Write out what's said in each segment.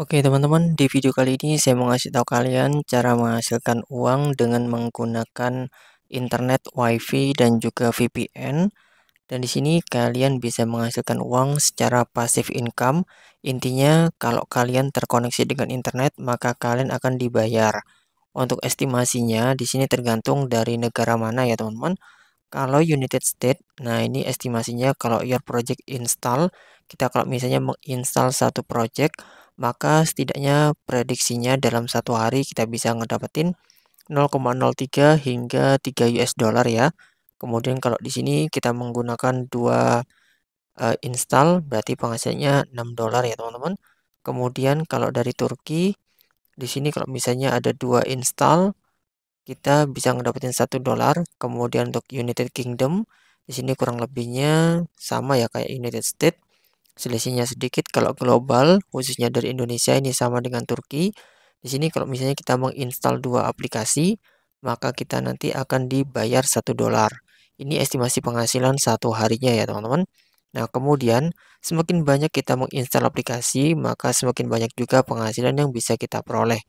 Oke teman-teman, di video kali ini saya mau ngasih tahu kalian cara menghasilkan uang dengan menggunakan internet WiFi dan juga VPN. Dan di sini kalian bisa menghasilkan uang secara pasif income. Intinya kalau kalian terkoneksi dengan internet maka kalian akan dibayar. Untuk estimasinya di sini tergantung dari negara mana ya teman-teman. Kalau United States, nah ini estimasinya kalau your project install, kita kalau misalnya menginstall satu project maka setidaknya prediksinya dalam satu hari kita bisa ngedapetin 0,03 hingga 3 US dollar ya. Kemudian kalau di sini kita menggunakan dua uh, install berarti penghasilnya 6 dolar ya teman-teman. Kemudian kalau dari Turki di sini kalau misalnya ada dua install kita bisa ngedapetin satu dolar. Kemudian untuk United Kingdom di sini kurang lebihnya sama ya kayak United States selisihnya sedikit kalau global khususnya dari Indonesia ini sama dengan Turki di sini kalau misalnya kita menginstal dua aplikasi maka kita nanti akan dibayar satu dolar ini estimasi penghasilan satu harinya ya teman-teman Nah, kemudian semakin banyak kita menginstal aplikasi, maka semakin banyak juga penghasilan yang bisa kita peroleh.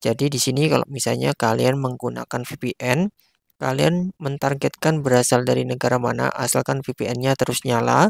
Jadi di sini kalau misalnya kalian menggunakan VPN, kalian mentargetkan berasal dari negara mana asalkan VPN-nya terus nyala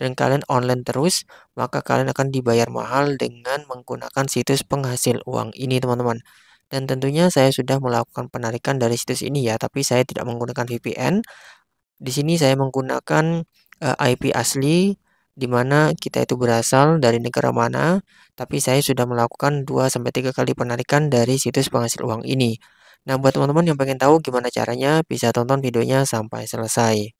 dan kalian online terus, maka kalian akan dibayar mahal dengan menggunakan situs penghasil uang ini, teman-teman. Dan tentunya saya sudah melakukan penarikan dari situs ini ya, tapi saya tidak menggunakan VPN. Di sini saya menggunakan uh, eh, IP asli di mana kita itu berasal dari negara mana, tapi saya sudah melakukan 2 sampai 3 kali penarikan dari situs penghasil uang ini. Nah, buat teman-teman yang pengen tahu gimana caranya, bisa tonton videonya sampai selesai.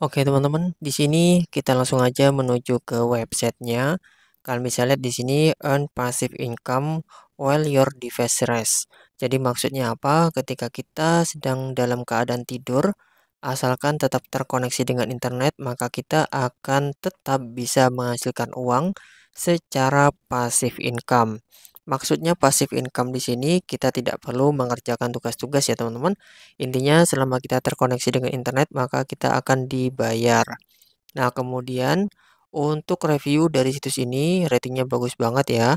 Oke teman-teman, di sini kita langsung aja menuju ke websitenya. Kalian bisa lihat di sini earn passive income while your device rest. Jadi maksudnya apa? Ketika kita sedang dalam keadaan tidur, asalkan tetap terkoneksi dengan internet, maka kita akan tetap bisa menghasilkan uang secara passive income. Maksudnya pasif income di sini kita tidak perlu mengerjakan tugas-tugas ya teman-teman. Intinya selama kita terkoneksi dengan internet maka kita akan dibayar. Nah kemudian untuk review dari situs ini ratingnya bagus banget ya.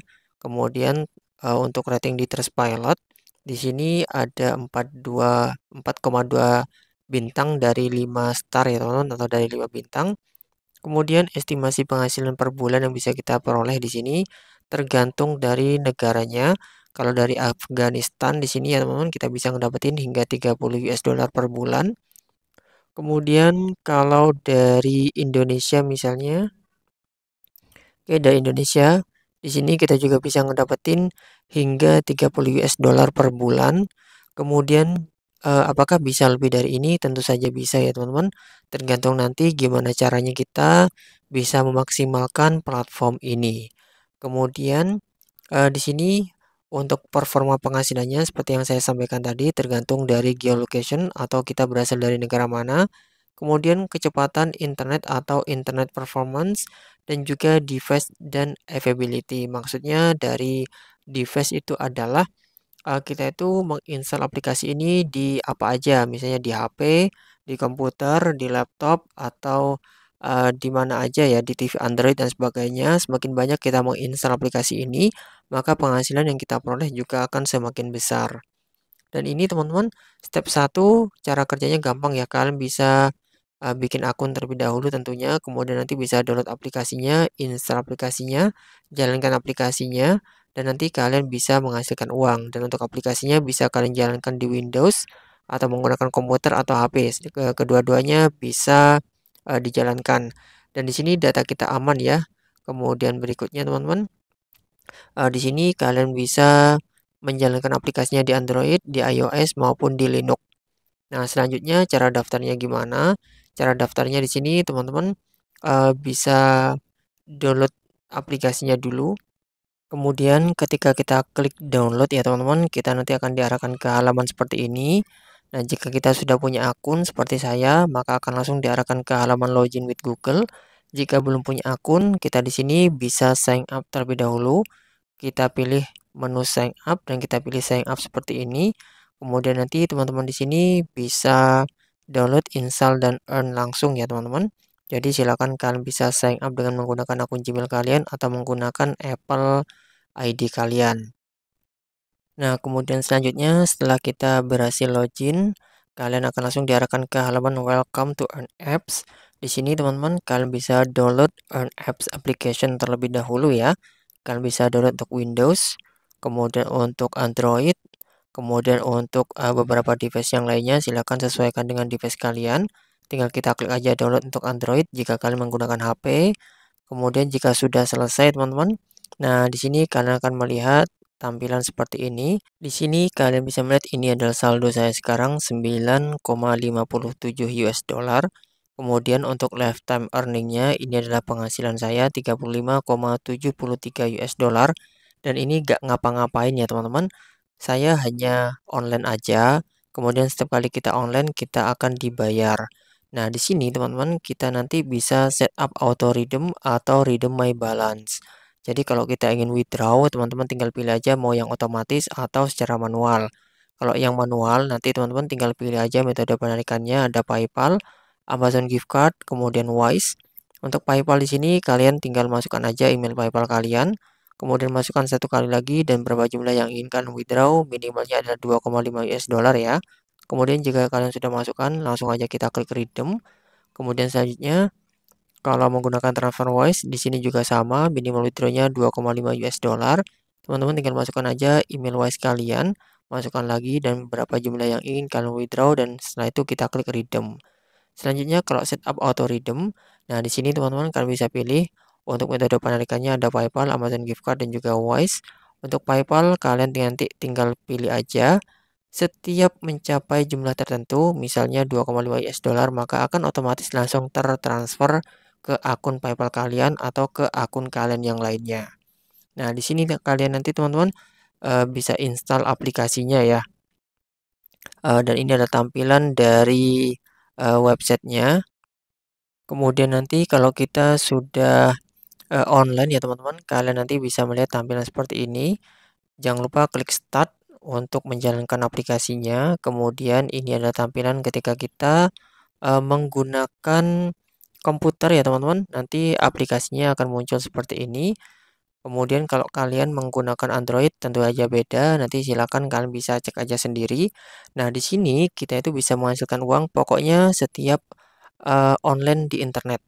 Kemudian eh, untuk rating di Trustpilot di sini ada 42 4,2 bintang dari 5 star ya teman-teman atau dari 5 bintang. Kemudian estimasi penghasilan per bulan yang bisa kita peroleh di sini tergantung dari negaranya. Kalau dari Afghanistan di sini ya teman-teman kita bisa ngedapetin hingga 30 US dollar per bulan. Kemudian kalau dari Indonesia misalnya Oke, dari Indonesia di sini kita juga bisa ngedapetin hingga 30 US dollar per bulan. Kemudian eh, apakah bisa lebih dari ini? Tentu saja bisa ya, teman-teman. Tergantung nanti gimana caranya kita bisa memaksimalkan platform ini. Kemudian uh, di sini untuk performa penghasilannya seperti yang saya sampaikan tadi tergantung dari geolocation atau kita berasal dari negara mana, kemudian kecepatan internet atau internet performance dan juga device dan availability. Maksudnya dari device itu adalah uh, kita itu menginstal aplikasi ini di apa aja, misalnya di HP, di komputer, di laptop atau uh, di mana aja ya di TV Android dan sebagainya semakin banyak kita menginstal aplikasi ini maka penghasilan yang kita peroleh juga akan semakin besar dan ini teman-teman step 1 cara kerjanya gampang ya kalian bisa uh, bikin akun terlebih dahulu tentunya kemudian nanti bisa download aplikasinya install aplikasinya jalankan aplikasinya dan nanti kalian bisa menghasilkan uang dan untuk aplikasinya bisa kalian jalankan di Windows atau menggunakan komputer atau HP kedua-duanya bisa uh, dijalankan. Dan di sini data kita aman ya. Kemudian berikutnya teman-teman, uh, di sini kalian bisa menjalankan aplikasinya di Android, di iOS maupun di Linux. Nah selanjutnya cara daftarnya gimana? Cara daftarnya di sini teman-teman uh, bisa download aplikasinya dulu. Kemudian ketika kita klik download ya teman-teman, kita nanti akan diarahkan ke halaman seperti ini. Nah, jika kita sudah punya akun seperti saya, maka akan langsung diarahkan ke halaman login with Google. Jika belum punya akun, kita di sini bisa sign up terlebih dahulu. Kita pilih menu sign up dan kita pilih sign up seperti ini. Kemudian nanti teman-teman di sini bisa download, install, dan earn langsung ya teman-teman. Jadi silakan kalian bisa sign up dengan menggunakan akun Gmail kalian atau menggunakan Apple ID kalian. Nah, kemudian selanjutnya setelah kita berhasil login, kalian akan langsung diarahkan ke halaman Welcome to Earn Apps. Di sini teman-teman kalian bisa download Earn Apps application terlebih dahulu ya. Kalian bisa download untuk Windows, kemudian untuk Android, kemudian untuk uh, beberapa device yang lainnya silahkan sesuaikan dengan device kalian. Tinggal kita klik aja download untuk Android jika kalian menggunakan HP. Kemudian jika sudah selesai teman-teman, nah di sini kalian akan melihat tampilan seperti ini. Di sini kalian bisa melihat ini adalah saldo saya sekarang 9,57 US dollar. Kemudian untuk lifetime earningnya ini adalah penghasilan saya 35,73 US dollar dan ini gak ngapa-ngapain ya teman-teman. Saya hanya online aja. Kemudian setiap kali kita online kita akan dibayar. Nah, di sini teman-teman kita nanti bisa setup auto redeem atau redeem my balance. Jadi kalau kita ingin withdraw, teman-teman tinggal pilih aja mau yang otomatis atau secara manual. Kalau yang manual, nanti teman-teman tinggal pilih aja metode penarikannya ada PayPal, Amazon gift card, kemudian Wise. Untuk PayPal di sini kalian tinggal masukkan aja email PayPal kalian, kemudian masukkan satu kali lagi dan berapa jumlah yang inginkan withdraw, minimalnya adalah 2,5 US dollar ya. Kemudian jika kalian sudah masukkan, langsung aja kita klik redeem. Kemudian selanjutnya kalau menggunakan transfer voice, di sini juga sama, minimal withdrawnya 2,5 US dollar. Teman-teman tinggal masukkan aja email voice kalian, masukkan lagi dan berapa jumlah yang ingin kalian withdraw dan setelah itu kita klik redeem. Selanjutnya kalau setup auto redeem, nah di sini teman-teman kalian bisa pilih untuk metode penarikannya ada PayPal, Amazon gift card dan juga Wise. Untuk PayPal kalian nanti tinggal pilih aja setiap mencapai jumlah tertentu, misalnya 2,5 US dollar, maka akan otomatis langsung tertransfer ke akun PayPal kalian atau ke akun kalian yang lainnya. Nah, di sini kalian nanti teman-teman uh, bisa install aplikasinya ya. Uh, dan ini ada tampilan dari uh, websitenya. Kemudian nanti kalau kita sudah uh, online ya teman-teman, kalian nanti bisa melihat tampilan seperti ini. Jangan lupa klik start untuk menjalankan aplikasinya. Kemudian ini ada tampilan ketika kita uh, menggunakan komputer ya teman-teman. Nanti aplikasinya akan muncul seperti ini. Kemudian kalau kalian menggunakan Android tentu aja beda, nanti silakan kalian bisa cek aja sendiri. Nah, di sini kita itu bisa menghasilkan uang pokoknya setiap uh, online di internet.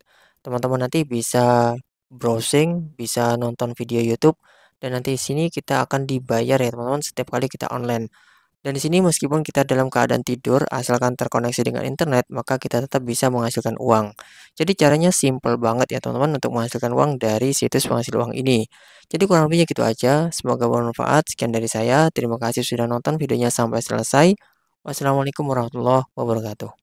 Teman-teman nanti bisa browsing, bisa nonton video YouTube dan nanti di sini kita akan dibayar ya teman-teman setiap kali kita online. Dan di sini meskipun kita dalam keadaan tidur, asalkan terkoneksi dengan internet, maka kita tetap bisa menghasilkan uang. Jadi caranya simple banget ya teman-teman untuk menghasilkan uang dari situs penghasil uang ini. Jadi kurang lebihnya gitu aja, semoga bermanfaat. Sekian dari saya, terima kasih sudah nonton videonya sampai selesai. Wassalamualaikum warahmatullahi wabarakatuh.